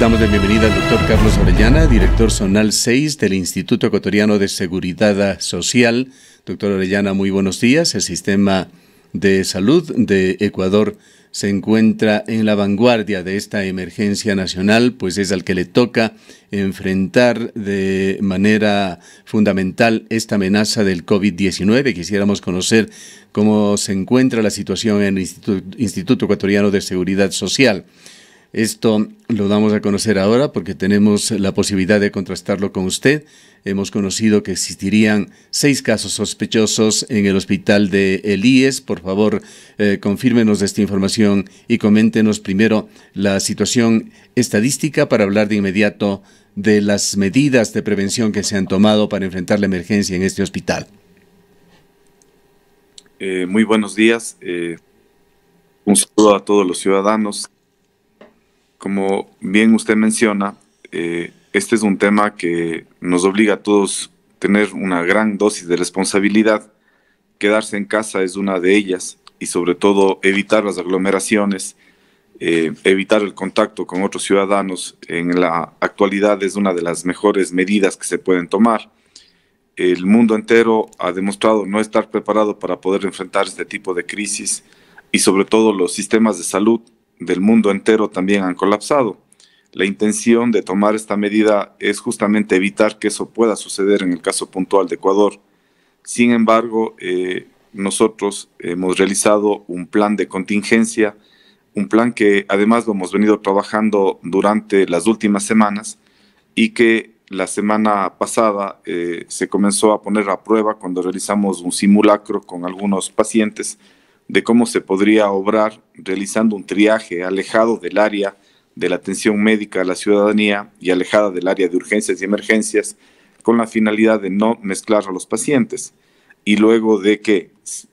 Damos la bienvenida al doctor Carlos Orellana, director zonal 6 del Instituto Ecuatoriano de Seguridad Social. Doctor Orellana, muy buenos días. El sistema de salud de Ecuador se encuentra en la vanguardia de esta emergencia nacional, pues es al que le toca enfrentar de manera fundamental esta amenaza del COVID-19. Quisiéramos conocer cómo se encuentra la situación en el Instituto, Instituto Ecuatoriano de Seguridad Social. Esto lo damos a conocer ahora porque tenemos la posibilidad de contrastarlo con usted. Hemos conocido que existirían seis casos sospechosos en el hospital de Elíes. Por favor, confirmenos eh, confírmenos esta información y coméntenos primero la situación estadística para hablar de inmediato de las medidas de prevención que se han tomado para enfrentar la emergencia en este hospital. Eh, muy buenos días. Eh, un saludo a todos los ciudadanos como bien usted menciona, eh, este es un tema que nos obliga a todos a tener una gran dosis de responsabilidad. Quedarse en casa es una de ellas y sobre todo evitar las aglomeraciones, eh, evitar el contacto con otros ciudadanos en la actualidad es una de las mejores medidas que se pueden tomar. El mundo entero ha demostrado no estar preparado para poder enfrentar este tipo de crisis y sobre todo los sistemas de salud del mundo entero también han colapsado. La intención de tomar esta medida es justamente evitar que eso pueda suceder en el caso puntual de Ecuador. Sin embargo, eh, nosotros hemos realizado un plan de contingencia, un plan que además lo hemos venido trabajando durante las últimas semanas y que la semana pasada eh, se comenzó a poner a prueba cuando realizamos un simulacro con algunos pacientes de cómo se podría obrar realizando un triaje alejado del área de la atención médica a la ciudadanía y alejada del área de urgencias y emergencias con la finalidad de no mezclar a los pacientes. Y luego de que,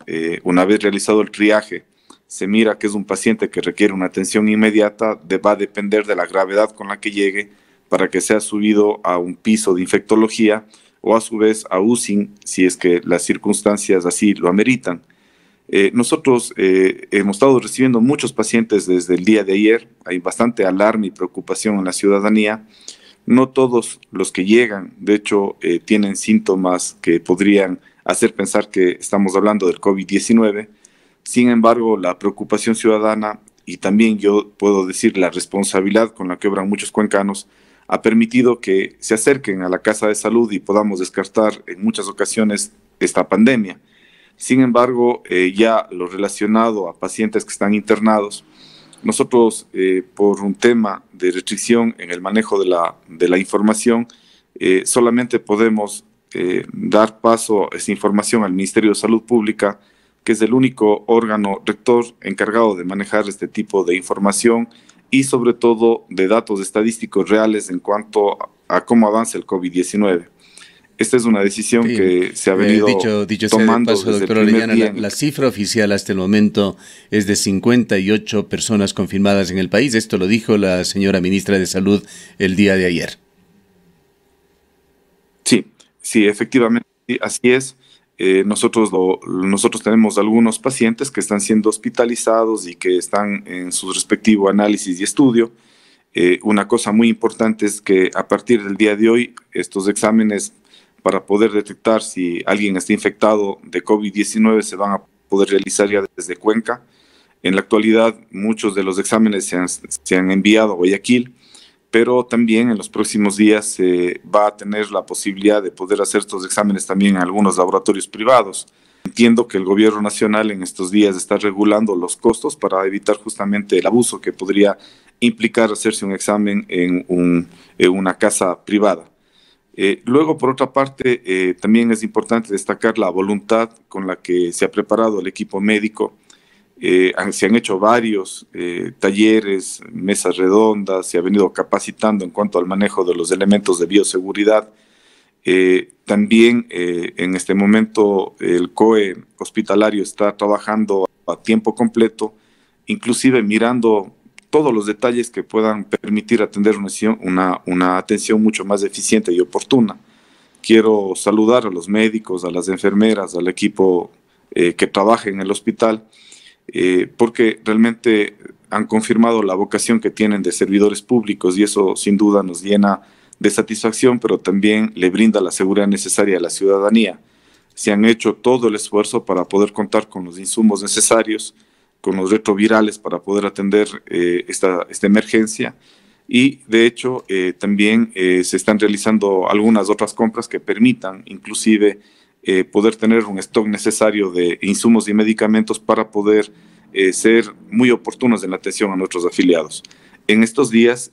eh, una vez realizado el triaje, se mira que es un paciente que requiere una atención inmediata, de, va a depender de la gravedad con la que llegue para que sea subido a un piso de infectología o a su vez a USIN si es que las circunstancias así lo ameritan. Eh, nosotros eh, hemos estado recibiendo muchos pacientes desde el día de ayer, hay bastante alarma y preocupación en la ciudadanía. No todos los que llegan, de hecho, eh, tienen síntomas que podrían hacer pensar que estamos hablando del COVID-19. Sin embargo, la preocupación ciudadana y también yo puedo decir la responsabilidad con la que obran muchos cuencanos ha permitido que se acerquen a la casa de salud y podamos descartar en muchas ocasiones esta pandemia. Sin embargo, eh, ya lo relacionado a pacientes que están internados, nosotros eh, por un tema de restricción en el manejo de la, información, eh, solamente podemos dar paso a esa información al Ministerio de Salud Pública, que es el único órgano rector encargado de manejar este tipo de información y sobre todo de datos estadísticos reales en cuanto a cómo avanza el COVID-19. Esta es una decisión que se ha venido tomando. La, cifra oficial hasta el momento es de 58 personas confirmadas en el país. Esto lo dijo la señora ministra de Salud el día de ayer. Sí, sí, efectivamente, así es. Eh, nosotros, nosotros tenemos algunos pacientes que están siendo hospitalizados y que están en su respectivo análisis y estudio. Eh, una cosa muy importante es que a partir del día de hoy estos exámenes para poder detectar si alguien está infectado de COVID-19 se van a poder realizar ya desde Cuenca. En la actualidad muchos de los exámenes se han, enviado a Guayaquil, pero también en los próximos días se va a tener la posibilidad de poder hacer estos exámenes también en algunos laboratorios privados. Entiendo que el gobierno nacional en estos días está regulando los costos para evitar justamente el abuso que podría implicar hacerse un examen en una casa privada. Eh, luego, por otra parte, eh, también es importante destacar la voluntad con la que se ha preparado el equipo médico. Eh, se han hecho varios talleres, mesas redondas, se ha venido capacitando en cuanto al manejo de los elementos de bioseguridad. también en este momento el COE hospitalario está trabajando a tiempo completo, inclusive mirando todos los detalles que puedan permitir atender una, una, atención mucho más eficiente y oportuna. Quiero saludar a los médicos, a las enfermeras, al equipo eh, que trabaja en el hospital, eh, porque realmente han confirmado la vocación que tienen de servidores públicos y eso sin duda nos llena de satisfacción, pero también le brinda la seguridad necesaria a la ciudadanía. Se han hecho todo el esfuerzo para poder contar con los insumos necesarios con los retrovirales para poder atender eh, esta, esta, emergencia. Y de hecho, eh, también eh, se están realizando algunas otras compras que permitan inclusive poder tener un stock necesario de insumos y medicamentos para poder ser muy oportunos en la atención a nuestros afiliados. En estos días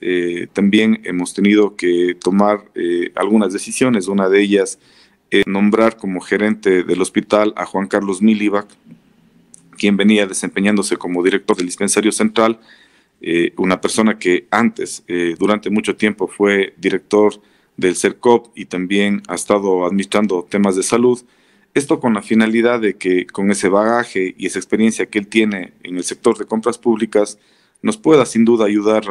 también hemos tenido que tomar algunas decisiones, una de ellas eh, nombrar como gerente del hospital a Juan Carlos Milivac, quien venía desempeñándose como director del dispensario central, eh, una persona que antes, eh, durante mucho tiempo, fue director del CERCOP y también ha estado administrando temas de salud. Esto con la finalidad de que con ese bagaje y esa experiencia que él tiene en el sector de compras públicas, nos pueda sin duda ayudar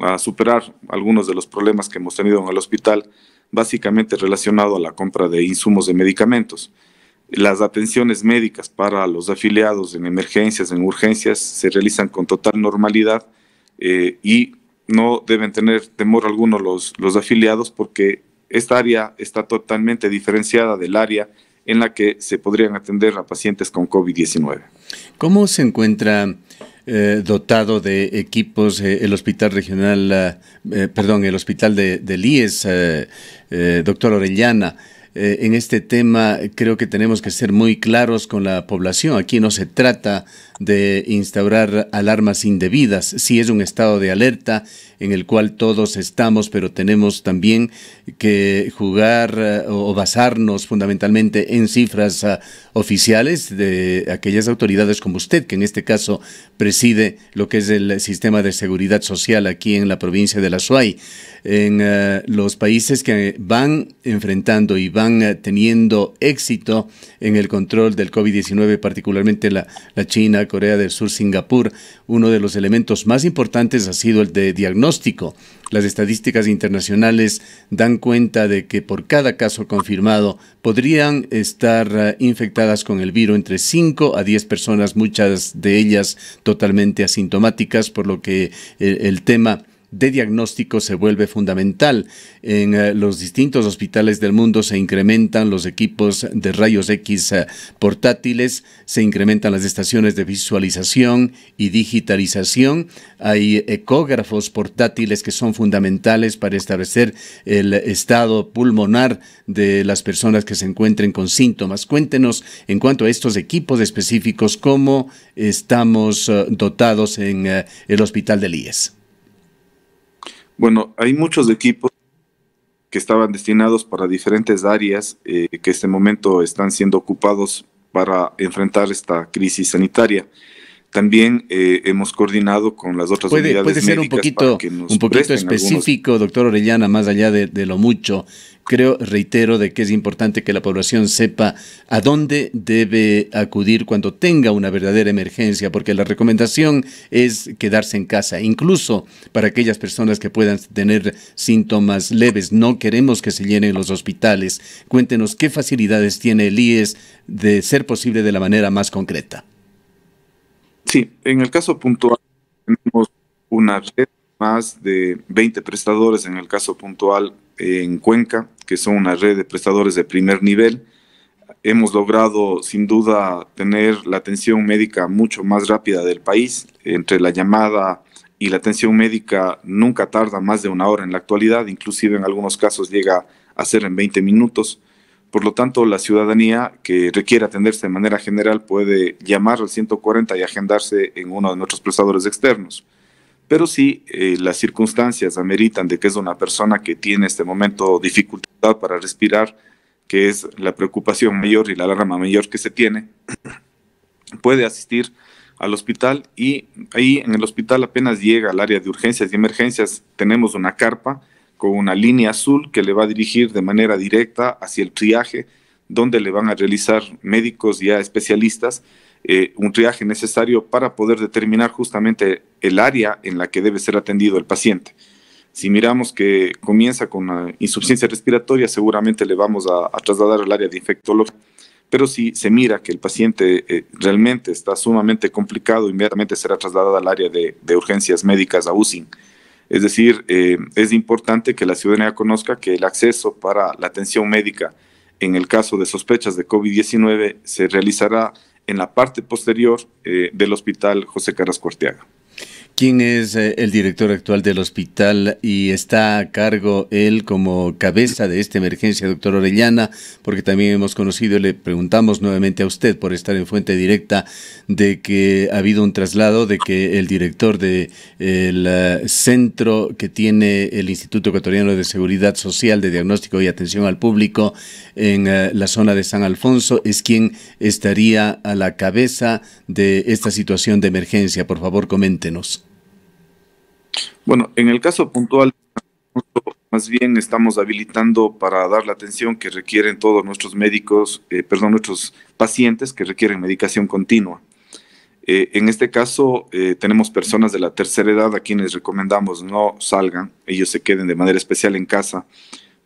a superar algunos de los problemas que hemos tenido en el hospital, básicamente relacionado a la compra de insumos de medicamentos. Las atenciones médicas para los afiliados en emergencias, en urgencias, se realizan con total normalidad eh, y no deben tener temor alguno los, los afiliados porque esta área está totalmente diferenciada del área en la que se podrían atender a pacientes con COVID-19. ¿Cómo se encuentra eh, dotado de equipos eh, el hospital regional, perdón, el hospital de, de Líes, doctor Orellana? Eh, en este tema creo que tenemos que ser muy claros con la población. Aquí no se trata de instaurar alarmas indebidas. Si es un estado de alerta en el cual todos estamos, pero tenemos también que jugar eh, o basarnos fundamentalmente en cifras eh, oficiales de aquellas autoridades como usted, que en este caso preside lo que es el sistema de seguridad social aquí en la provincia de La Suay, en eh, los países que van enfrentando y van teniendo éxito en el control del COVID-19, particularmente la China, Corea del Sur, Singapur, uno de los elementos más importantes ha sido el de diagnóstico. Las estadísticas internacionales dan cuenta de que por cada caso confirmado podrían estar eh, infectadas con el virus entre 5 a 10 personas, muchas de ellas totalmente asintomáticas, por lo que el, el tema de diagnóstico se vuelve fundamental. En eh, los distintos hospitales del mundo se incrementan los equipos de rayos X eh, portátiles, se incrementan las estaciones de visualización y digitalización. Hay ecógrafos portátiles que son fundamentales para establecer el estado pulmonar de las personas que se encuentren con síntomas. Cuéntenos en cuanto a estos equipos específicos, cómo estamos eh, dotados en el Hospital del IES. Bueno, hay muchos equipos que estaban destinados para diferentes áreas eh, que en este momento están siendo ocupados para enfrentar esta crisis sanitaria. También eh, hemos coordinado con las otras unidades ser médicas un poquito, para que nos un poquito específico, doctor Orellana, más allá de, de, lo mucho. Creo, reitero, de que es importante que la población sepa a dónde debe acudir cuando tenga una verdadera emergencia, porque la recomendación es quedarse en casa, incluso para aquellas personas que puedan tener síntomas leves. No queremos que se llenen los hospitales. Cuéntenos qué facilidades tiene el IES de ser posible de la manera más concreta. Sí, en el caso puntual tenemos una red más de 20 prestadores, en el caso puntual en Cuenca, que son una red de prestadores de primer nivel. Hemos logrado sin duda tener la atención médica mucho más rápida del país. Entre la llamada y la atención médica nunca tarda más de una hora en la actualidad, inclusive en algunos casos llega a ser en 20 minutos. Por lo tanto, la ciudadanía que requiere atenderse de manera general puede llamar al 140 y agendarse en uno de nuestros prestadores externos. Pero si eh, las circunstancias ameritan de que es una persona que tiene este momento dificultad para respirar, que es la preocupación mayor y la alarma mayor que se tiene, puede asistir al hospital y ahí en el hospital apenas llega al área de urgencias y emergencias, tenemos una carpa con una línea azul que le va a dirigir de manera directa hacia el triaje, donde le van a realizar médicos ya especialistas eh, un triaje necesario para poder determinar justamente el área en la que debe ser atendido el paciente. Si miramos que comienza con una insuficiencia respiratoria, seguramente le vamos a, trasladar al área de infectología. Pero si se mira que el paciente eh, realmente está sumamente complicado, inmediatamente será trasladado al área de, urgencias médicas a USIN. Es decir, eh, es importante que la ciudadanía conozca que el acceso para la atención médica en el caso de sospechas de COVID-19 se realizará en la parte posterior eh, del Hospital José Carrasco Arteaga. ¿Quién es eh, el director actual del hospital y está a cargo él como cabeza de esta emergencia, doctor Orellana, porque también hemos conocido y le preguntamos nuevamente a usted por estar en fuente directa de que ha habido un traslado, de que el director del eh, centro que tiene el Instituto Ecuatoriano de Seguridad Social de Diagnóstico y Atención al Público en eh, la zona de San Alfonso es quien estaría a la cabeza de esta situación de emergencia. Por favor, coméntenos. Bueno, en el caso puntual, más bien estamos habilitando para dar la atención que requieren todos nuestros médicos, eh, perdón, nuestros pacientes que requieren medicación continua. Eh, en este caso, eh, tenemos personas de la tercera edad a quienes recomendamos no salgan, ellos se queden de manera especial en casa,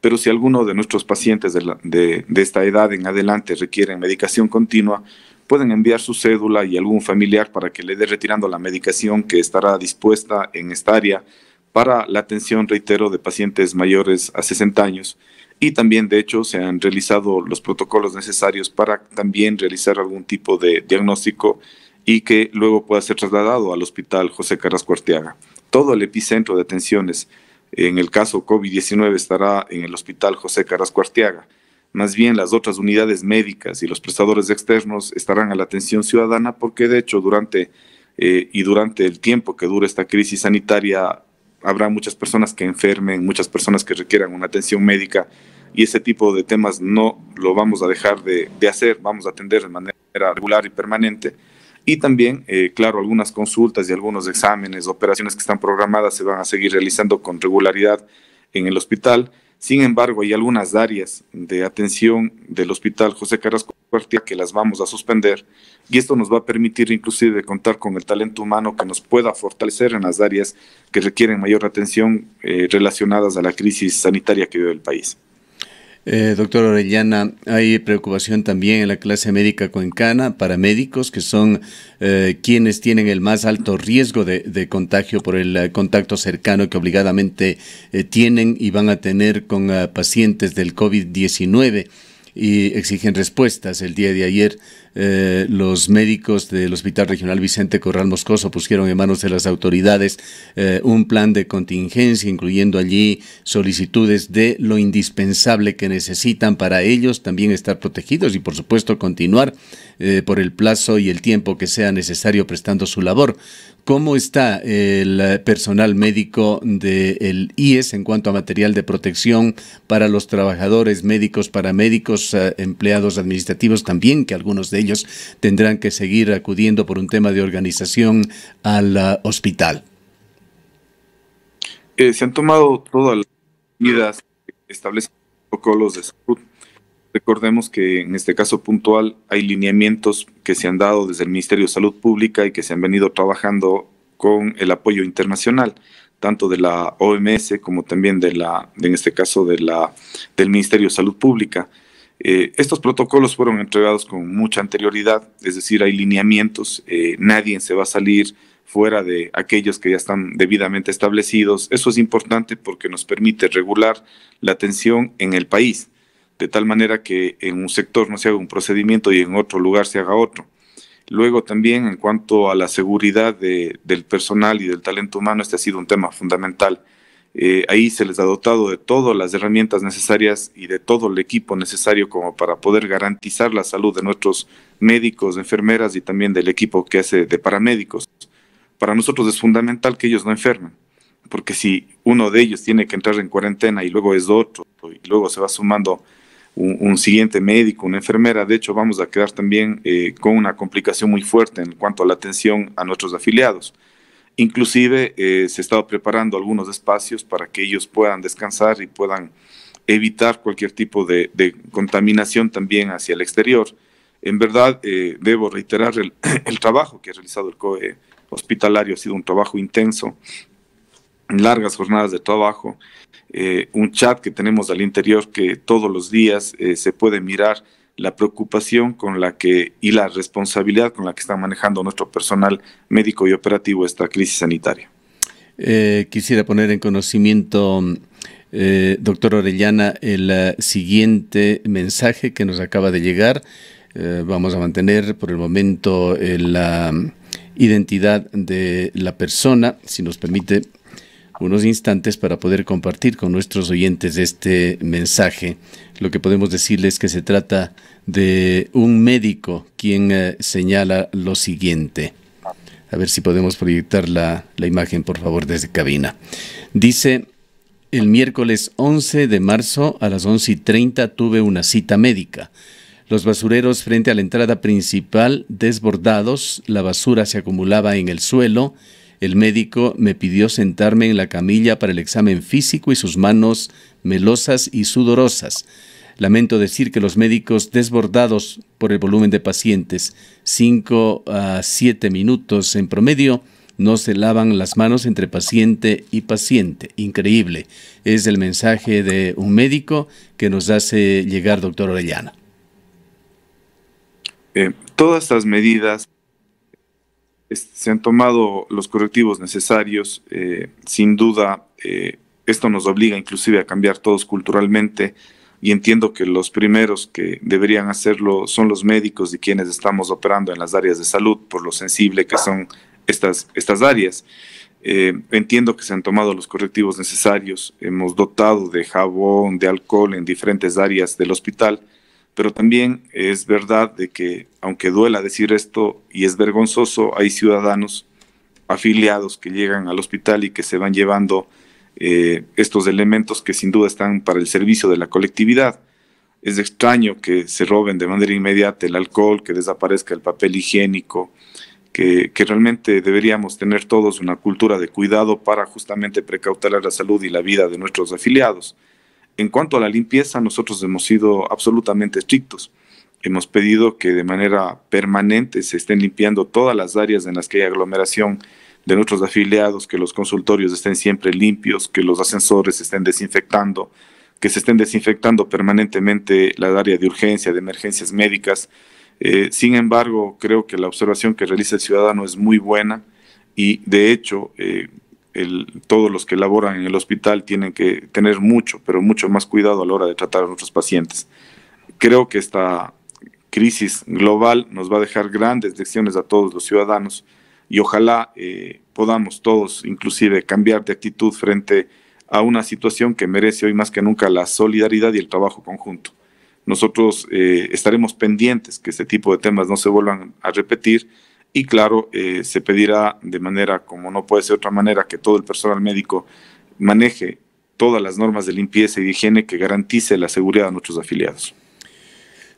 pero si alguno de nuestros pacientes de, de, de esta edad en adelante requieren medicación continua, pueden enviar su cédula y algún familiar para que le dé retirando la medicación que estará dispuesta en esta área para la atención, reitero, de pacientes mayores a 60 años. Y también, de hecho, se han realizado los protocolos necesarios para también realizar algún tipo de diagnóstico y que luego pueda ser trasladado al hospital José Carrasco Arteaga. Todo el epicentro de atenciones en el caso COVID-19 estará en el hospital José Carrasco Arteaga. Más bien las otras unidades médicas y los prestadores externos estarán a la atención ciudadana porque de hecho durante eh, y durante el tiempo que dure esta crisis sanitaria habrá muchas personas que enfermen, muchas personas que requieran una atención médica y ese tipo de temas no lo vamos a dejar de, hacer, vamos a atender de manera regular y permanente. Y también, eh, claro, algunas consultas y algunos exámenes, operaciones que están programadas se van a seguir realizando con regularidad en el hospital sin embargo, hay algunas áreas de atención del Hospital José Carrasco que las vamos a suspender y esto nos va a permitir inclusive contar con el talento humano que nos pueda fortalecer en las áreas que requieren mayor atención eh, relacionadas a la crisis sanitaria que vive el país. Eh, doctor Orellana, hay preocupación también en la clase médica cuencana para médicos que son eh, quienes tienen el más alto riesgo de, contagio por el eh, contacto cercano que obligadamente tienen y van a tener con pacientes del COVID-19 y exigen respuestas. El día de ayer eh, los médicos del Hospital Regional Vicente Corral Moscoso pusieron en manos de las autoridades eh, un plan de contingencia, incluyendo allí solicitudes de lo indispensable que necesitan para ellos también estar protegidos y por supuesto continuar eh, por el plazo y el tiempo que sea necesario prestando su labor. ¿Cómo está el personal médico del IES en cuanto a material de protección para los trabajadores médicos, paramédicos, eh, empleados administrativos también, que algunos de ellos tendrán que seguir acudiendo por un tema de organización al eh, hospital? se han tomado todas las medidas que establecen protocolos de salud Recordemos que en este caso puntual hay lineamientos que se han dado desde el Ministerio de Salud Pública y que se han venido trabajando con el apoyo internacional, tanto de la OMS como también de la, en este caso, de la, del Ministerio de Salud Pública. Eh, estos protocolos fueron entregados con mucha anterioridad, es decir, hay lineamientos, eh, nadie se va a salir fuera de aquellos que ya están debidamente establecidos. Eso es importante porque nos permite regular la atención en el país de tal manera que en un sector no se haga un procedimiento y en otro lugar se haga otro. Luego también en cuanto a la seguridad del personal y del talento humano, este ha sido un tema fundamental. Eh, ahí se les ha dotado de todas las herramientas necesarias y de todo el equipo necesario como para poder garantizar la salud de nuestros médicos, enfermeras y también del equipo que hace de paramédicos. Para nosotros es fundamental que ellos no enfermen, porque si uno de ellos tiene que entrar en cuarentena y luego es otro, y luego se va sumando un, siguiente médico, una enfermera. De hecho, vamos a quedar también eh, con una complicación muy fuerte en cuanto a la atención a nuestros afiliados. Inclusive eh, se ha estado preparando algunos espacios para que ellos puedan descansar y puedan evitar cualquier tipo de, contaminación también hacia el exterior. En verdad, eh, debo reiterar el, trabajo que ha realizado el COE hospitalario, ha sido un trabajo intenso, largas jornadas de trabajo, eh, un chat que tenemos al interior que todos los días eh, se puede mirar la preocupación con la que y la responsabilidad con la que está manejando nuestro personal médico y operativo esta crisis sanitaria. Eh, quisiera poner en conocimiento, doctor Orellana, el siguiente mensaje que nos acaba de llegar. vamos a mantener por el momento la identidad de la persona, si nos permite unos instantes para poder compartir con nuestros oyentes este mensaje. Lo que podemos decirles es que se trata de un médico quien eh, señala lo siguiente. A ver si podemos proyectar la, la imagen, por favor, desde cabina. Dice, el miércoles 11 de marzo a las 11 y 30 tuve una cita médica. Los basureros frente a la entrada principal desbordados, la basura se acumulaba en el suelo, el médico me pidió sentarme en la camilla para el examen físico y sus manos melosas y sudorosas. Lamento decir que los médicos desbordados por el volumen de pacientes, 5 a siete minutos en promedio, no se lavan las manos entre paciente y paciente. Increíble. Es el mensaje de un médico que nos hace llegar, doctor Orellana. Eh, todas estas medidas se han tomado los correctivos necesarios. Eh, sin duda, eh, esto nos obliga inclusive a cambiar todos culturalmente y entiendo que los primeros que deberían hacerlo son los médicos y quienes estamos operando en las áreas de salud por lo sensible que son estas, áreas. Eh, entiendo que se han tomado los correctivos necesarios, hemos dotado de jabón, de alcohol en diferentes áreas del hospital pero también es verdad de que, aunque duela decir esto y es vergonzoso, hay ciudadanos afiliados que llegan al hospital y que se van llevando eh, estos elementos que sin duda están para el servicio de la colectividad. Es extraño que se roben de manera inmediata el alcohol, que desaparezca el papel higiénico, que, que, realmente deberíamos tener todos una cultura de cuidado para justamente precautelar la salud y la vida de nuestros afiliados. En cuanto a la limpieza, nosotros hemos sido absolutamente estrictos. Hemos pedido que de manera permanente se estén limpiando todas las áreas en las que hay aglomeración de nuestros afiliados, que los consultorios estén siempre limpios, que los ascensores estén desinfectando, que se estén desinfectando permanentemente la área de urgencia, de emergencias médicas. Eh, sin embargo, creo que la observación que realiza el ciudadano es muy buena y de hecho eh, todos los que laboran en el hospital tienen que tener mucho, pero mucho más cuidado a la hora de tratar a nuestros pacientes. Creo que esta crisis global nos va a dejar grandes lecciones a todos los ciudadanos y ojalá eh, podamos todos inclusive cambiar de actitud frente a una situación que merece hoy más que nunca la solidaridad y el trabajo conjunto. Nosotros eh, estaremos pendientes que este tipo de temas no se vuelvan a repetir y claro, eh, se pedirá de manera, como no puede ser otra manera, que todo el personal médico maneje todas las normas de limpieza y higiene que garantice la seguridad de nuestros afiliados.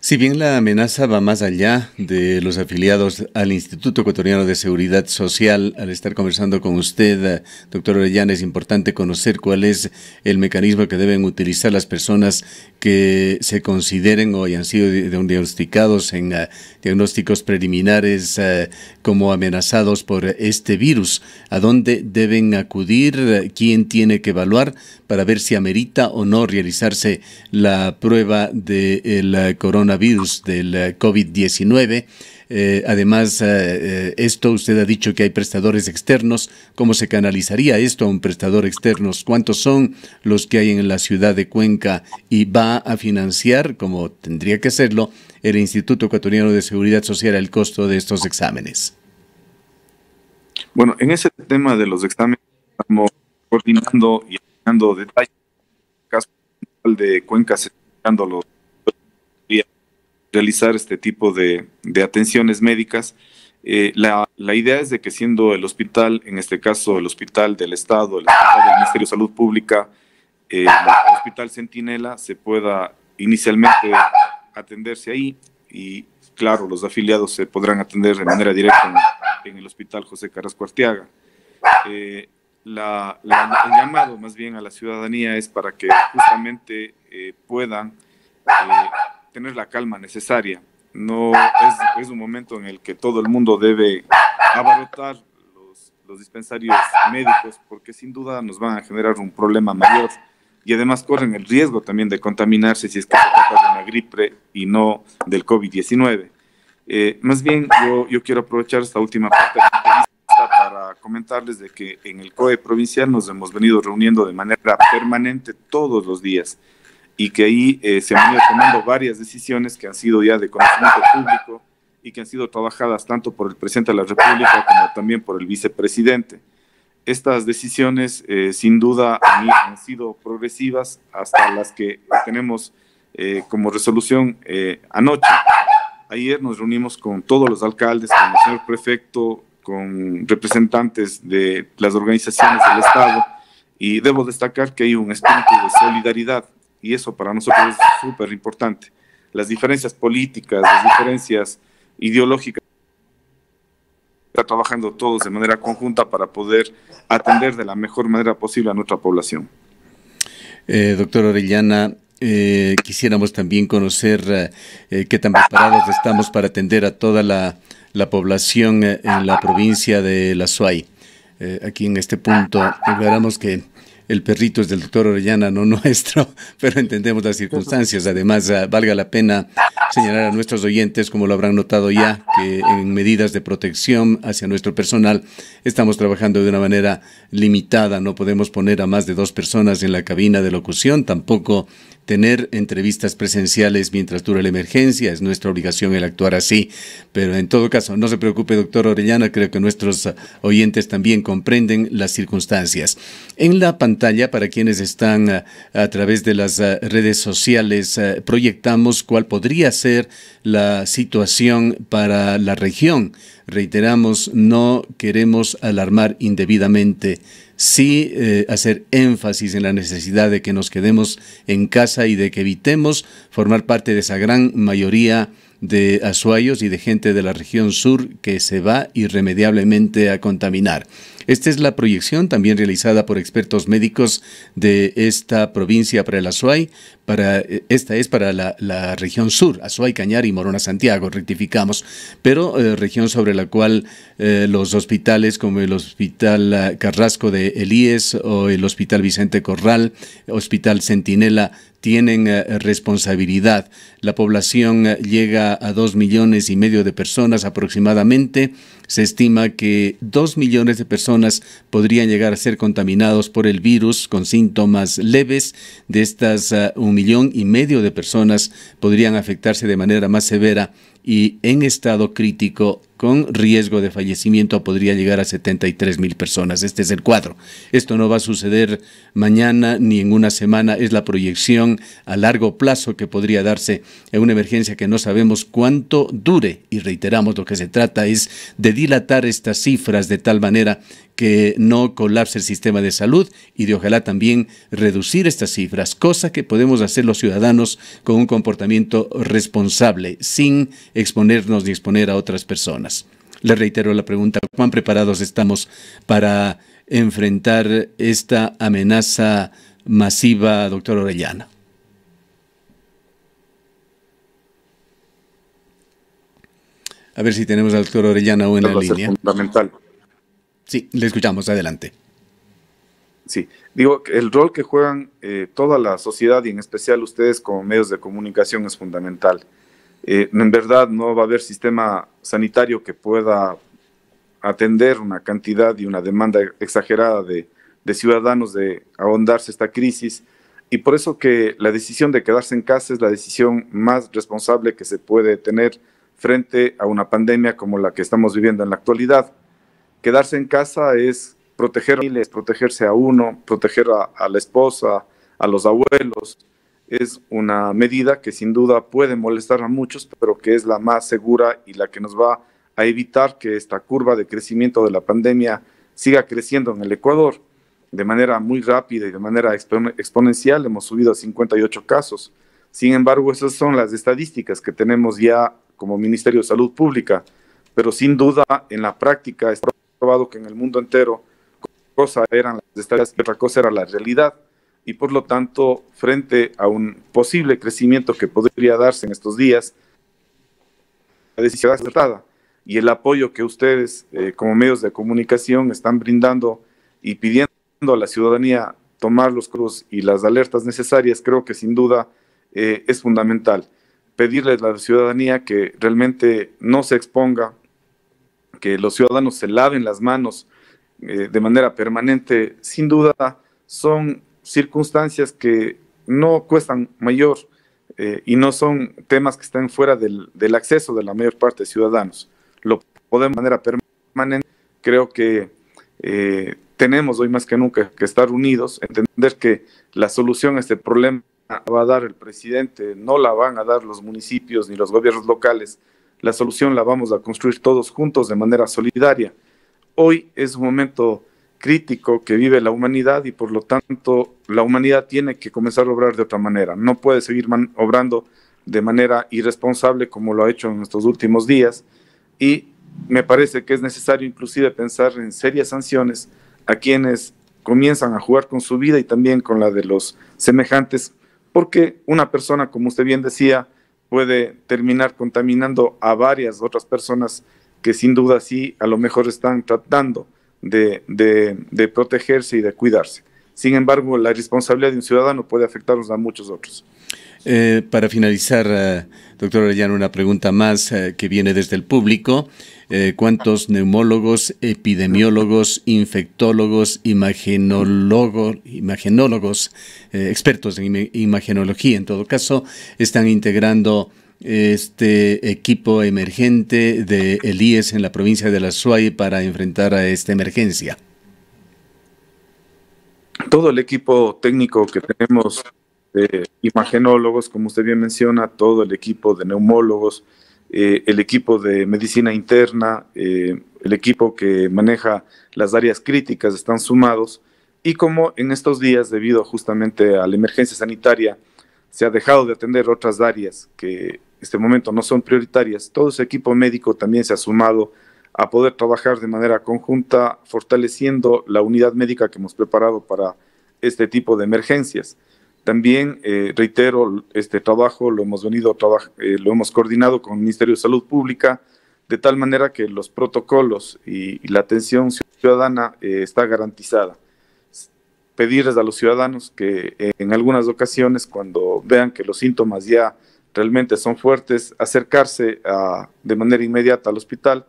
Si bien la amenaza va más allá de los afiliados al Instituto Ecuatoriano de Seguridad Social, al estar conversando con usted, eh, doctor Orellana, es importante conocer cuál es el mecanismo que deben utilizar las personas que se consideren o hayan sido diagnosticados en eh, diagnósticos preliminares eh, como amenazados por este virus. ¿A dónde deben acudir? ¿Quién tiene que evaluar para ver si amerita o no realizarse la prueba de la coronavirus? virus del eh, COVID-19. Eh, además, eh, esto usted ha dicho que hay prestadores externos. ¿Cómo se canalizaría esto a un prestador externo? ¿Cuántos son los que hay en la ciudad de Cuenca y va a financiar, como tendría que hacerlo, el Instituto Ecuatoriano de Seguridad Social el costo de estos exámenes? Bueno, en ese tema de los exámenes estamos coordinando y dando detalles. En el de Cuenca se los realizar este tipo de, atenciones médicas. Eh, la, idea es de que siendo el hospital, en este caso el hospital del Estado, el hospital del Ministerio de Salud Pública, eh, el hospital Centinela, se pueda inicialmente atenderse ahí y claro, los afiliados se podrán atender de manera directa en, el hospital José Carrasco Arteaga. Eh, el llamado más bien a la ciudadanía es para que justamente puedan tener la calma necesaria. No es, un momento en el que todo el mundo debe abarrotar los, dispensarios médicos porque sin duda nos van a generar un problema mayor y además corren el riesgo también de contaminarse si es que se trata de una gripe y no del COVID-19. Eh, más bien, yo, yo, quiero aprovechar esta última parte de la entrevista para comentarles de que en el COE provincial nos hemos venido reuniendo de manera permanente todos los días y que ahí eh, se han ido tomando varias decisiones que han sido ya de conocimiento público y que han sido trabajadas tanto por el presidente de la República como también por el vicepresidente. Estas decisiones, eh, sin duda, han, sido progresivas hasta las que tenemos eh, como resolución anoche. Ayer nos reunimos con todos los alcaldes, con el señor prefecto, con representantes de las organizaciones del Estado y debo destacar que hay un espíritu de solidaridad y eso para nosotros es súper importante. Las diferencias políticas, las diferencias ideológicas, está trabajando todos de manera conjunta para poder atender de la mejor manera posible a nuestra población. Eh, doctor Orellana, eh, quisiéramos también conocer eh, qué tan preparados estamos para atender a toda la, población en la provincia de La Suay. aquí en este punto, esperamos que el perrito es del doctor Orellana, no nuestro, pero entendemos las circunstancias. Además, ah, valga la pena señalar a nuestros oyentes, como lo habrán notado ya, que en medidas de protección hacia nuestro personal estamos trabajando de una manera limitada. No podemos poner a más de dos personas en la cabina de locución, tampoco tener entrevistas presenciales mientras dura la emergencia. Es nuestra obligación el actuar así. Pero en todo caso, no se preocupe, doctor Orellana, creo que nuestros oyentes también comprenden las circunstancias. En la pandemia, pantalla para quienes están eh, a, través de las eh, redes sociales. Eh, proyectamos cuál podría ser la situación para la región. Reiteramos, no queremos alarmar indebidamente sí hacer énfasis en la necesidad de que nos quedemos en casa y de que evitemos formar parte de esa gran mayoría de azuayos y de gente de la región sur que se va irremediablemente a contaminar. Esta es la proyección también realizada por expertos médicos de esta provincia para el Azuay para, eh, esta es para la, región sur, Azuay, Cañar y Morona, Santiago, rectificamos, pero eh, región sobre la cual eh, los hospitales como el Hospital ah, Carrasco de Elíes o el Hospital Vicente Corral, Hospital Centinela, tienen responsabilidad. La población llega a dos millones y medio de personas aproximadamente. Se estima que dos millones de personas podrían llegar a ser contaminados por el virus con síntomas leves de estas ah, millón y medio de personas podrían afectarse de manera más severa y en estado crítico con riesgo de fallecimiento podría llegar a 73 mil personas. Este es el cuadro. Esto no va a suceder mañana ni en una semana. Es la proyección a largo plazo que podría darse en una emergencia que no sabemos cuánto dure. Y reiteramos, lo que se trata es de dilatar estas cifras de tal manera que no colapse el sistema de salud y de ojalá también reducir estas cifras, cosa que podemos hacer los ciudadanos con un comportamiento responsable, sin exponernos ni exponer a otras personas. Le reitero la pregunta, ¿cuán preparados estamos para enfrentar esta amenaza masiva, doctor Orellana? A ver si tenemos al doctor Orellana o en la línea. Fundamental. Sí, le escuchamos, adelante. Sí, digo, el rol que juegan eh, toda la sociedad y en especial ustedes como medios de comunicación es fundamental. Eh, en verdad no va a haber sistema sanitario que pueda atender una cantidad y una demanda exagerada de, ciudadanos de ahondarse esta crisis y por eso que la decisión de quedarse en casa es la decisión más responsable que se puede tener frente a una pandemia como la que estamos viviendo en la actualidad. Quedarse en casa es proteger a miles, protegerse a uno, proteger a la esposa, a los abuelos, es una medida que sin duda puede molestar a muchos, pero que es la más segura y la que nos va a evitar que esta curva de crecimiento de la pandemia siga creciendo en el Ecuador de manera muy rápida y de manera exponencial. Hemos subido a 58 casos. Sin embargo, esas son las estadísticas que tenemos ya como Ministerio de Salud Pública, pero sin duda en la práctica está probado que en el mundo entero cosa eran las estadísticas otra cosa era la realidad y por lo tanto, frente a un posible crecimiento que podría darse en estos días, la decisión acertada y el apoyo que ustedes eh, como medios de comunicación están brindando y pidiendo a la ciudadanía tomar los cruz y las alertas necesarias, creo que sin duda eh, es fundamental. Pedirle a la ciudadanía que realmente no se exponga, que los ciudadanos se laven las manos eh, de manera permanente, sin duda son circunstancias que no cuestan mayor eh, y no son temas que estén fuera del, acceso de la mayor parte de ciudadanos. Lo podemos de manera permanente. Creo que eh, tenemos hoy más que nunca que estar unidos, entender que la solución a este problema va a dar el presidente, no la van a dar los municipios ni los gobiernos locales. La solución la vamos a construir todos juntos de manera solidaria. Hoy es un momento crítico que vive la humanidad y por lo tanto la humanidad tiene que comenzar a obrar de otra manera. No puede seguir obrando de manera irresponsable como lo ha hecho en estos últimos días y me parece que es necesario inclusive pensar en serias sanciones a quienes comienzan a jugar con su vida y también con la de los semejantes, porque una persona, como usted bien decía, puede terminar contaminando a varias otras personas que sin duda sí a lo mejor están tratando de, de, protegerse y de cuidarse. Sin embargo, la responsabilidad de un ciudadano puede afectarnos a muchos otros. Eh, para finalizar, eh, doctor Orellano, una pregunta más eh, que viene desde el público. ¿Cuántos neumólogos, epidemiólogos, infectólogos, imagenólogos, expertos en imagenología en todo caso, están integrando este equipo emergente de Elíes en la provincia de la Suay para enfrentar a esta emergencia? Todo el equipo técnico que tenemos, imagenólogos, como usted bien menciona, todo el equipo de neumólogos, eh, el equipo de medicina interna, eh, el equipo que maneja las áreas críticas están sumados y como en estos días, debido justamente a la emergencia sanitaria, se ha dejado de atender otras áreas que este momento no son prioritarias, todo ese equipo médico también se ha sumado a poder trabajar de manera conjunta, fortaleciendo la unidad médica que hemos preparado para este tipo de emergencias. También, eh, reitero, este trabajo lo hemos venido eh, lo hemos coordinado con el Ministerio de Salud Pública, de tal manera que los protocolos y, la atención ciudadana eh, está garantizada. Pedirles a los ciudadanos que en algunas ocasiones, cuando vean que los síntomas ya realmente son fuertes, acercarse de manera inmediata al hospital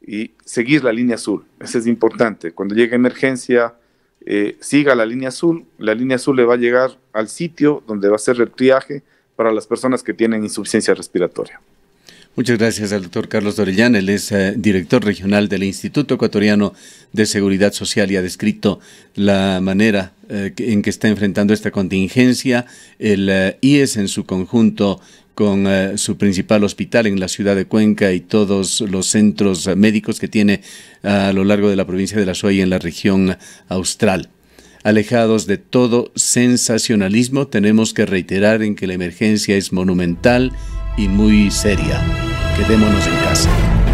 y seguir la línea azul. Eso es importante. Cuando llegue emergencia, eh, siga la línea azul. La línea azul le va a llegar al sitio donde va a ser el triaje para las personas que tienen insuficiencia respiratoria. Muchas gracias al doctor Carlos Dorellán, él es eh, director regional del Instituto Ecuatoriano de Seguridad Social y ha descrito la manera eh, en que está enfrentando esta contingencia, el eh, IES en su conjunto con su principal hospital en la ciudad de Cuenca y todos los centros médicos que tiene a lo largo de la provincia de La y en la región austral. Alejados de todo sensacionalismo, tenemos que reiterar en que la emergencia es monumental, y muy seria. Quedémonos en casa.